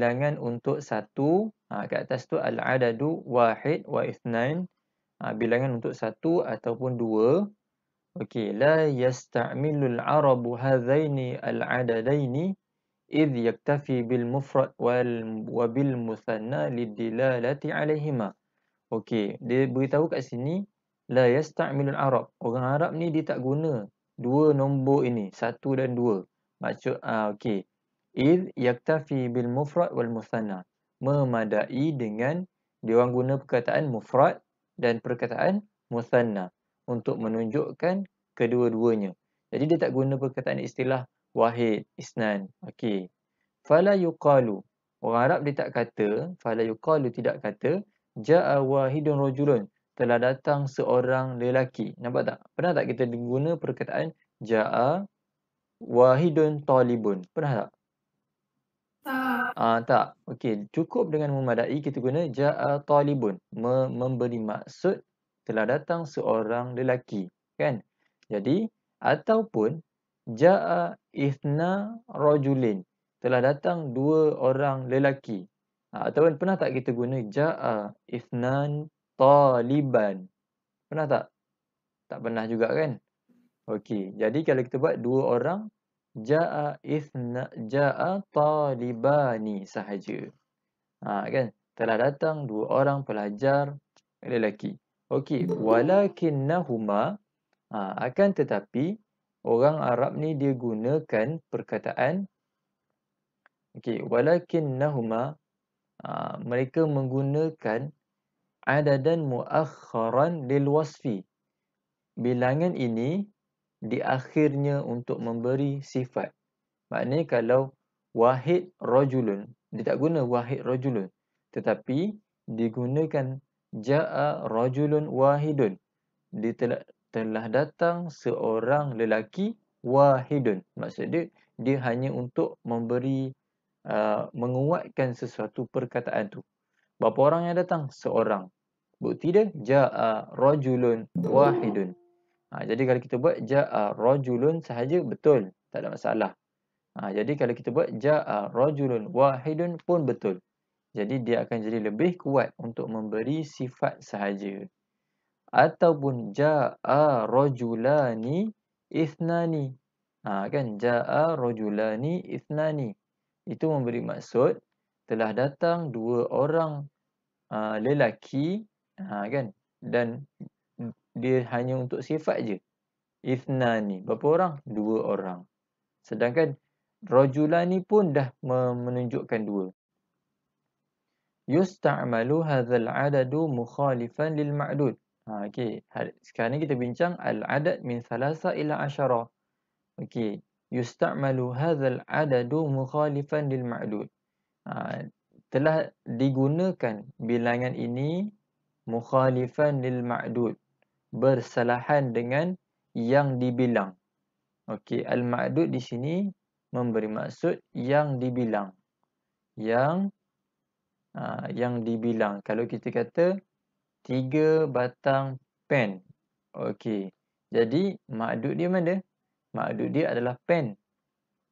bilangan untuk satu. Ha, kat atas tu al-adadu wahid wa ithnain. Ha, bilangan untuk satu ataupun dua. Okey. La yasta'milul arabu hadaini al-adadaini idh yaktafi bil mufrad wal bil musanna lidilalati alaihima. Okey. Dia beritahu kat sini. La yasta'milul arab. Orang Arab ni dia tak guna dua nombor ini. Satu dan dua. macam ha, okey. Id yaktafi bil mufrad wal musanna. Memadai dengan dia diorang guna perkataan mufrad dan perkataan musanna untuk menunjukkan kedua-duanya. Jadi dia tak guna perkataan istilah wahid, isnan. Okey. Fala yuqalu. Orang Arab dia tak kata, fala yuqalu tidak kata, ja'a wahidun rajulun. Telah datang seorang lelaki. Nampak tak? Pernah tak kita guna perkataan ja'a wahidun talibun? Pernah tak? Ah uh, tak. Okey, cukup dengan memadai kita guna jaa talibun. Me memberi maksud telah datang seorang lelaki, kan? Jadi ataupun jaa ithna rajulin. Telah datang dua orang lelaki. Uh, ataupun pernah tak kita guna jaa ithnan taliban? Pernah tak? Tak pernah juga kan? Okey, jadi kalau kita buat dua orang Ja'a ithna ja'a talibani sahaja. Ha, kan? Telah datang dua orang pelajar lelaki. Okey, walakinnahuma ha, akan tetapi orang Arab ni dia gunakan perkataan Okey, walakinnahuma ha, mereka menggunakan adadan muakhkharan lil wasfi. Bilangan ini di akhirnya untuk memberi sifat. Maknanya kalau wahid rojulun dia tak guna wahid rojulun, Tetapi digunakan ja'a rojulun wahidun. Dia telah, telah datang seorang lelaki wahidun. Maksudnya dia, hanya untuk memberi, uh, menguatkan sesuatu perkataan tu. Berapa orang yang datang? Seorang. Bukti dia, ja'a rojulun wahidun. Ha, jadi kalau kita buat ja'a rajulun sahaja betul, tak ada masalah. Ha, jadi kalau kita buat ja'a rajulun wahidun pun betul. Jadi dia akan jadi lebih kuat untuk memberi sifat sahaja. Ataupun ja'a rajulani isnani. Ha, kan ja'a rajulani ithnani. Itu memberi maksud telah datang dua orang uh, lelaki uh, kan dan dia hanya untuk sifat je. Ithnani. Berapa orang? Dua orang. Sedangkan rajulani pun dah menunjukkan dua. Yusta'amalu hazal adadu mukhalifan lil ma'dud. Ha, okay. Sekarang ni kita bincang al-adad min thalasa ila asyara. Okay. Yusta'amalu hazal adadu mukhalifan lil ma'dud. Ha, telah digunakan bilangan ini mukhalifan lil ma'dud bersalahan dengan yang dibilang. Okey, al-ma'dud di sini memberi maksud yang dibilang. Yang aa, ah, yang dibilang. Kalau kita kata tiga batang pen. Okey. Jadi ma'dud dia mana? Ma'dud dia adalah pen.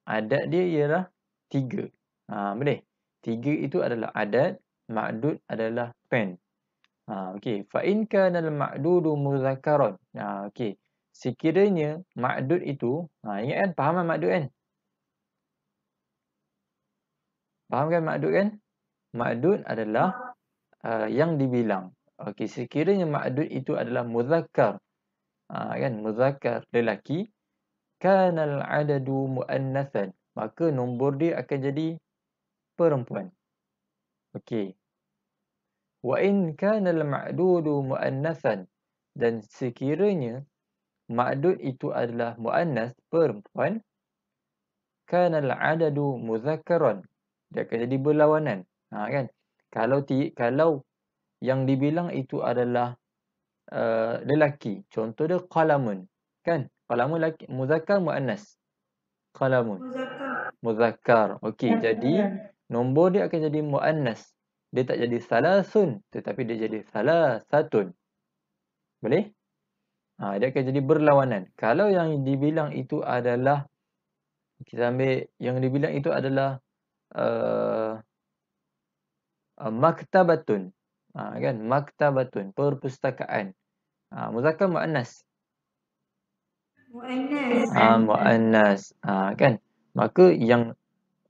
Adat dia ialah tiga. Ha, boleh? Tiga itu adalah adat. Ma'dud adalah pen. Ha, okey, fa in kana al-ma'dudu muzakkaran. Ha, okey. Sekiranya makdud itu, ha ingat kan faham kan ma'dud kan? Faham kan ma'dud kan? Ma'dud adalah uh, yang dibilang. Okay, sekiranya makdud itu adalah muzakar, Ha, kan muzakkar lelaki kana al-'adadu muannathan, maka nombor dia akan jadi perempuan. Okey. Wa in kana al-ma'dudu muannasan dan sekiranya ma'dud itu adalah mu'annas perempuan kana al-adadu mudzakkaran dia akan jadi berlawanan ha kan kalau ti, kalau yang dibilang itu adalah uh, lelaki contoh dia qalamun kan qalamun lelaki mudzakkar mu'annas qalamun mudzakkar mudzakkar okey jadi nombor dia akan jadi mu'annas dia tak jadi salasun tetapi dia jadi salasatun. Boleh? Ha, dia akan jadi berlawanan. Kalau yang dibilang itu adalah kita ambil yang dibilang itu adalah uh, uh, maktabatun. Ha, kan? Maktabatun, perpustakaan. Ha, muzakkar muannas. Muannas. Ha, muannas. Ha, kan? Maka yang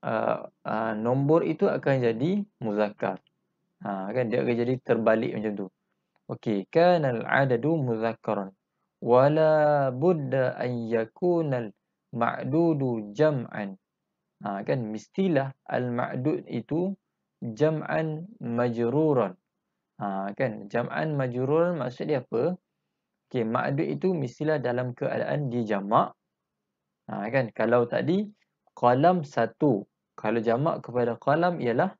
uh, uh, nombor itu akan jadi muzakkar. Ha, kan dia akan jadi terbalik macam tu. Okey, kanal adadu muzakkaran wala budda an yakuna al ma'dudu jam'an. Ha, kan mestilah al ma'dud itu jam'an majruran. Ha, kan jam'an majruran maksud dia apa? Okey, ma'dud itu mestilah dalam keadaan dijamak. Ha, kan kalau tadi qalam satu. Kalau jamak kepada qalam ialah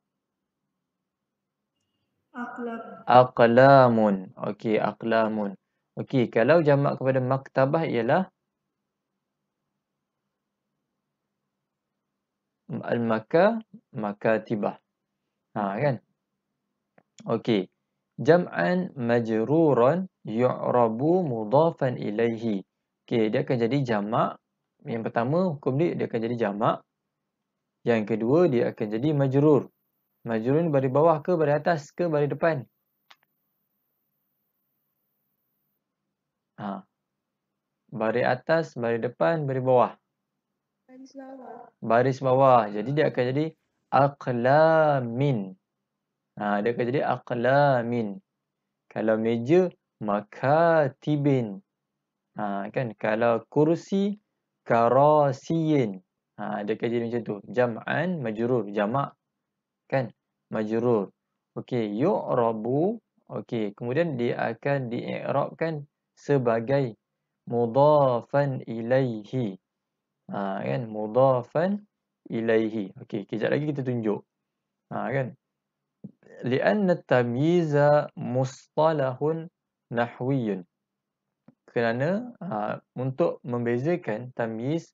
Aqlamun. Okey, aqlamun. Okey, kalau jamak kepada maktabah ialah al-maka makatibah. Ha kan? Okey. Jam'an majruran yu'rabu mudafan ilaihi. Okey, dia akan jadi jamak. Yang pertama hukum dia dia akan jadi jamak. Yang kedua dia akan jadi majrur. Majrurin dari bawah ke dari atas ke dari depan? Ha. Dari atas, dari depan, dari bawah. Baris bawah. Baris bawah. Jadi dia akan jadi aqlamin. Ha, dia akan jadi aqlamin. Kalau meja makatibin. Ha, kan kalau kursi karasiyin. Ha, dia akan jadi macam tu. Jam'an majrur, jamak. Kan? majrur. Okey, yu'rabu. Okey, kemudian dia akan di'irabkan sebagai mudafan ilaihi. Ha kan, mudafan ilaihi. Okey, kejap lagi kita tunjuk. Ha kan. Li'anna tamyiza mustalahun nahwiyyun. Kerana ha, untuk membezakan tamyiz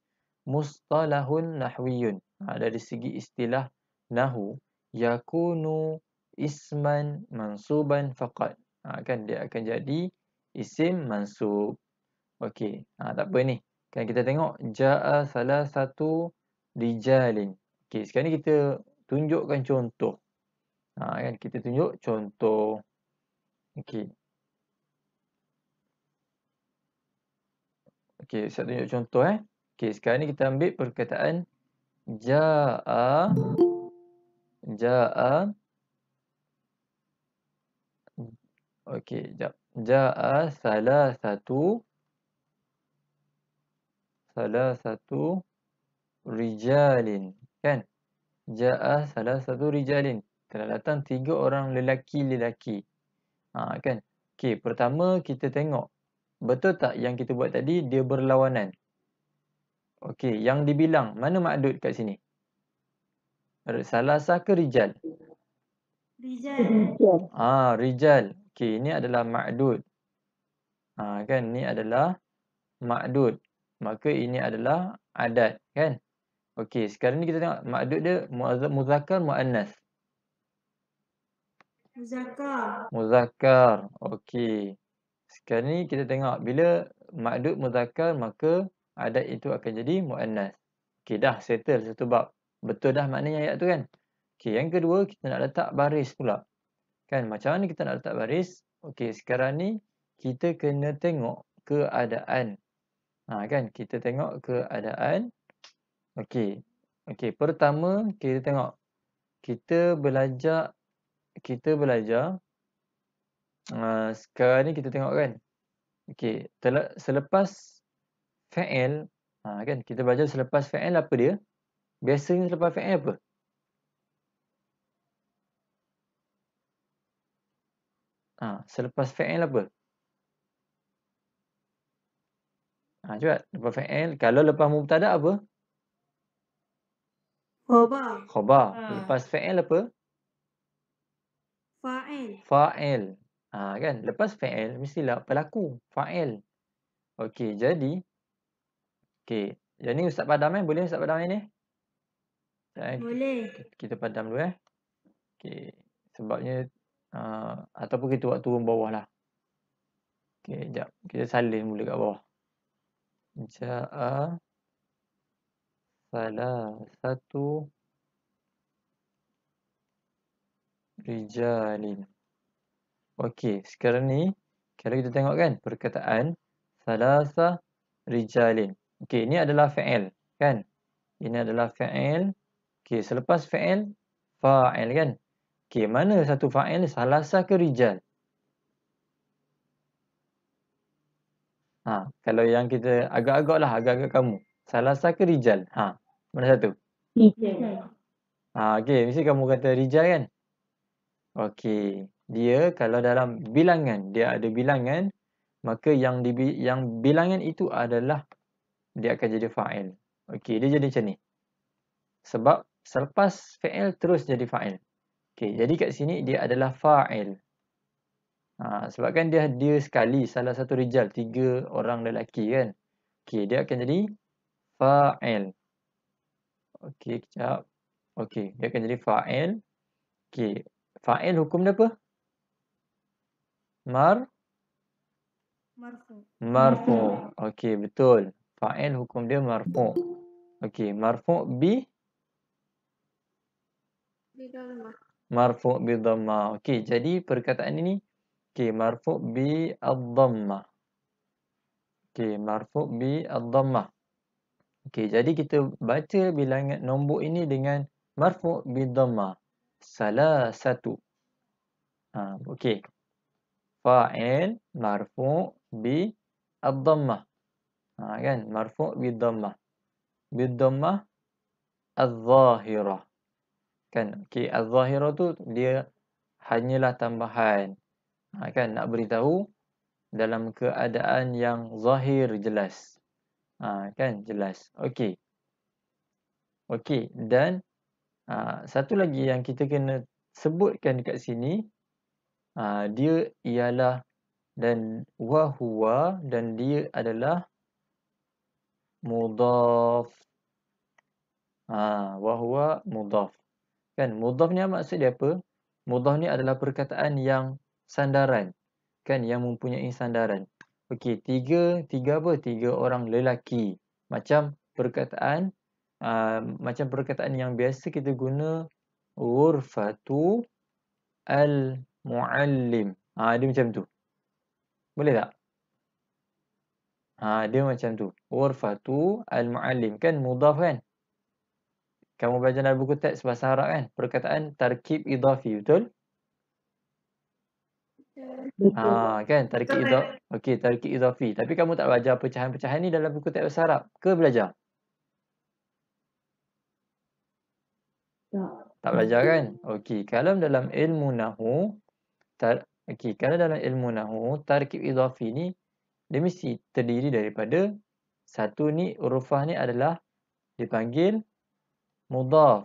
mustalahun nahwiyyun. Ha, dari segi istilah nahu yakunu isman mansuban faqat. Ha, kan dia akan jadi isim mansub. Okey. Ha, tak apa ni. Kan kita tengok jaa salah satu rijalin. Okey, sekarang ni kita tunjukkan contoh. Ha, kan kita tunjuk contoh. Okey. Okey, saya tunjuk contoh eh. Okey, sekarang ni kita ambil perkataan jaa Ja'a Okey, jap. Ja'a salah satu salah satu rijalin, kan? Ja'a salah satu rijalin. Telah datang tiga orang lelaki-lelaki. Ha, kan? Okey, pertama kita tengok betul tak yang kita buat tadi dia berlawanan. Okey, yang dibilang mana makdud kat sini? Salasah ke Rijal? Rijal. Ah, Rijal. Okey, ini adalah ma'dud. Ha, kan? Ini adalah ma'dud. Maka ini adalah adat, kan? Okey, sekarang ni kita tengok ma'dud dia muzakkar mu'annas. Muzakkar. Muzakkar. Okey. Sekarang ni kita tengok bila ma'dud muzakkar maka adat itu akan jadi mu'annas. Okey, dah settle satu bab. Betul dah maknanya ayat tu kan? Okey, yang kedua kita nak letak baris pula. Kan macam mana kita nak letak baris? Okey, sekarang ni kita kena tengok keadaan. Ha kan, kita tengok keadaan. Okey. Okey, pertama kita tengok kita belajar kita belajar Uh, sekarang ni kita tengok kan okey selepas fa'il uh, kan kita belajar selepas fa'il apa dia Biasanya selepas FN apa? Ha, selepas FN apa? Ha, cepat. Lepas FN. Kalau lepas Mubtada apa? Khobar. Khobar. Ha. Lepas FN apa? Fa'il. Fa'il. Ha, kan? Lepas FN, mestilah pelaku. Fa'il. Okey, jadi. Okey. Jadi Ustaz Padam eh? Boleh Ustaz Padam eh boleh. Kita, kita padam dulu eh. Okey. Sebabnya uh, ataupun kita buat turun bawah lah. Okey, jap. Kita salin mula kat bawah. A ah. salah satu rijalin. Okey, sekarang ni kalau kita tengok kan perkataan salasa rijalin. Okey, ini adalah fa'il, kan? Ini adalah fa'il Okey, selepas fa'il, fa'il kan? Okey, mana satu fa'il? Salasa ke rijal? Ha, kalau yang kita agak-agak lah, agak-agak kamu. Salasa ke rijal? Ha, mana satu? Rijal. Ha, okey, mesti kamu kata rijal kan? Okey, dia kalau dalam bilangan, dia ada bilangan, maka yang di, yang bilangan itu adalah dia akan jadi fa'il. Okey, dia jadi macam ni. Sebab Selepas fa'il terus jadi fa'il. Okey, jadi kat sini dia adalah fa'il. Ha, sebabkan dia dia sekali salah satu rijal, tiga orang lelaki kan. Okey, dia akan jadi fa'il. Okey, kejap. Okey, dia akan jadi fa'il. Okey, fa'il hukum dia apa? Mar marfu. Marfu. Hmm. Okey, betul. Fa'il hukum dia marfu. Okey, marfu bi marfu bi dhamma okey jadi perkataan ini okey marfu bi dhamma okey marfu bi dhamma okey jadi kita baca bilangan nombor ini dengan marfu bi dhamma salah satu ha okey fa'il marfu bi dhamma ha kan marfu bi dhamma bi dhamma al-zahirah kan okey az-zahira tu dia hanyalah tambahan ha, kan nak beritahu dalam keadaan yang zahir jelas ha, kan jelas okey okey dan ha, satu lagi yang kita kena sebutkan dekat sini ha, dia ialah dan wahuwa dan dia adalah mudaf ha wahuwa mudaf Kan mudhaf ni maksud dia apa? Mudhaf ni adalah perkataan yang sandaran. Kan yang mempunyai sandaran. Okey, tiga, tiga apa? Tiga orang lelaki. Macam perkataan uh, macam perkataan yang biasa kita guna ghurfatu al muallim. Ah ha, dia macam tu. Boleh tak? Ah ha, dia macam tu. Ghurfatu al muallim kan mudhaf kan? Kamu belajar dalam buku teks bahasa Arab kan? Perkataan tarkib idhafi, betul? Ha, kan? Tarkib idhafi. Okey, tarkib idhafi. Tapi kamu tak belajar pecahan-pecahan ni dalam buku teks bahasa Arab ke belajar? Tak. Tak belajar kan? Okey, kalau dalam ilmu nahu tar Okey, kalau dalam ilmu nahu, tarkib idhafi ni dia mesti terdiri daripada satu ni urufah ni adalah dipanggil mudaf.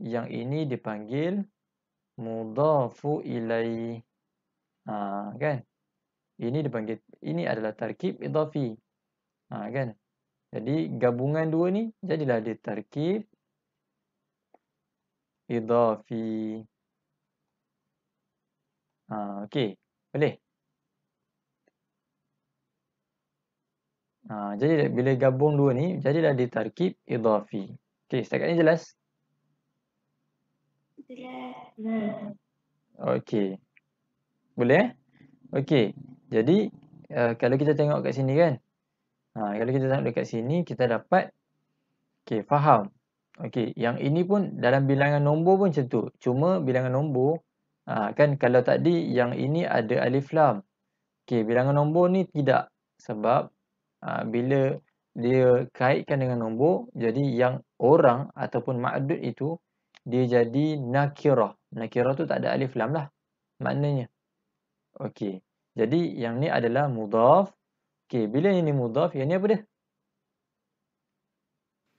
Yang ini dipanggil mudafu ilai. Ha, kan? Ini dipanggil ini adalah tarkib idafi. Ha, kan? Jadi gabungan dua ni jadilah dia tarkib idafi. Ha, okey. Boleh. Ha, jadi bila gabung dua ni jadilah dia tarkib idafi. Okey, setakat ni jelas? Jelas. Okey. Boleh? Eh? Okey. Jadi, uh, kalau kita tengok kat sini kan? Ha, kalau kita tengok dekat sini, kita dapat okay, faham. Okey, yang ini pun dalam bilangan nombor pun macam tu. Cuma bilangan nombor, ha, kan kalau tadi yang ini ada alif lam. Okey, bilangan nombor ni tidak. Sebab ha, bila dia kaitkan dengan nombor jadi yang orang ataupun ma'dud itu dia jadi nakirah nakirah tu tak ada alif lam lah maknanya okey jadi yang ni adalah mudhaf okey bila yang ini mudhaf yang ni apa dia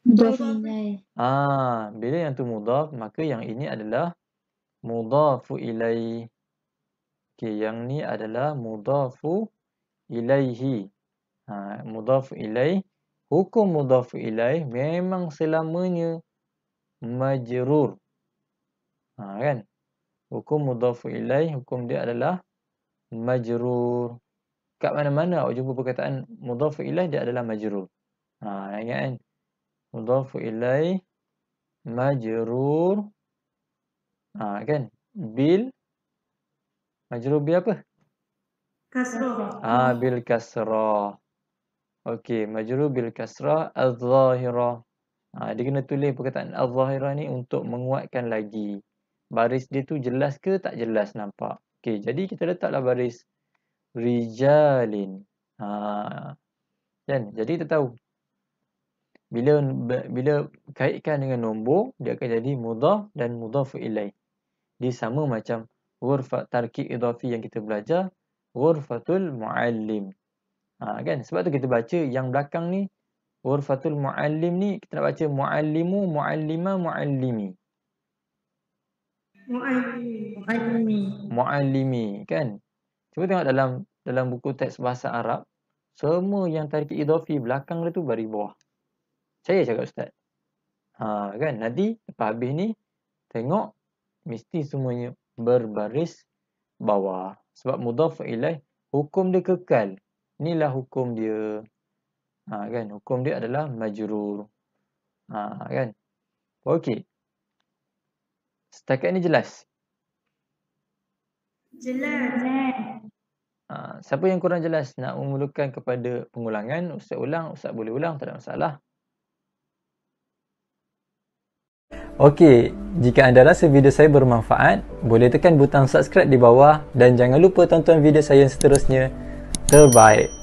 mudhaf ah bila yang tu mudhaf maka yang ini adalah mudhafu ilai okey yang ni adalah mudhafu ilaihi ha mudhaf ilaihi hukum mudhaf ilaih memang selamanya majrur. Ha kan? Hukum mudhaf ilaih hukum dia adalah majrur. Kat mana-mana awak jumpa perkataan mudhaf ilaih dia adalah majrur. Ha ingat kan? Mudhaf ilaih majrur. Ha kan? Bil majrur bi apa? Kasrah. Ah, bil kasrah. Okey, majrur bil kasrah az-zahirah. Ha, dia kena tulis perkataan az-zahirah ni untuk menguatkan lagi. Baris dia tu jelas ke tak jelas nampak. Okey, jadi kita letaklah baris rijalin. Ha. Dan jadi kita tahu bila bila kaitkan dengan nombor dia akan jadi mudah dan mudaf ilai. Di sama macam ghurfat tarkib idafi yang kita belajar ghurfatul muallim. Ha, kan? Sebab tu kita baca yang belakang ni, Urfatul Mu'allim ni, kita nak baca Mu'allimu, Mu'allima, Mu'allimi. Mu'allimi. Mu'allimi, kan? Cuba tengok dalam dalam buku teks bahasa Arab, semua yang tarik idofi belakang dia tu bari bawah. Saya cakap Ustaz. Ha, kan? Nanti, lepas habis ni, tengok, mesti semuanya berbaris bawah. Sebab mudhaf ilaih, hukum dia kekal inilah hukum dia. Ha, kan? Hukum dia adalah majrur. Ha, kan? Okey. Setakat ni jelas? Jelas. Kan? Ha, siapa yang kurang jelas nak memulakan kepada pengulangan, Ustaz ulang, Ustaz boleh ulang, tak ada masalah. Okey, jika anda rasa video saya bermanfaat, boleh tekan butang subscribe di bawah dan jangan lupa tonton video saya yang seterusnya. Bye.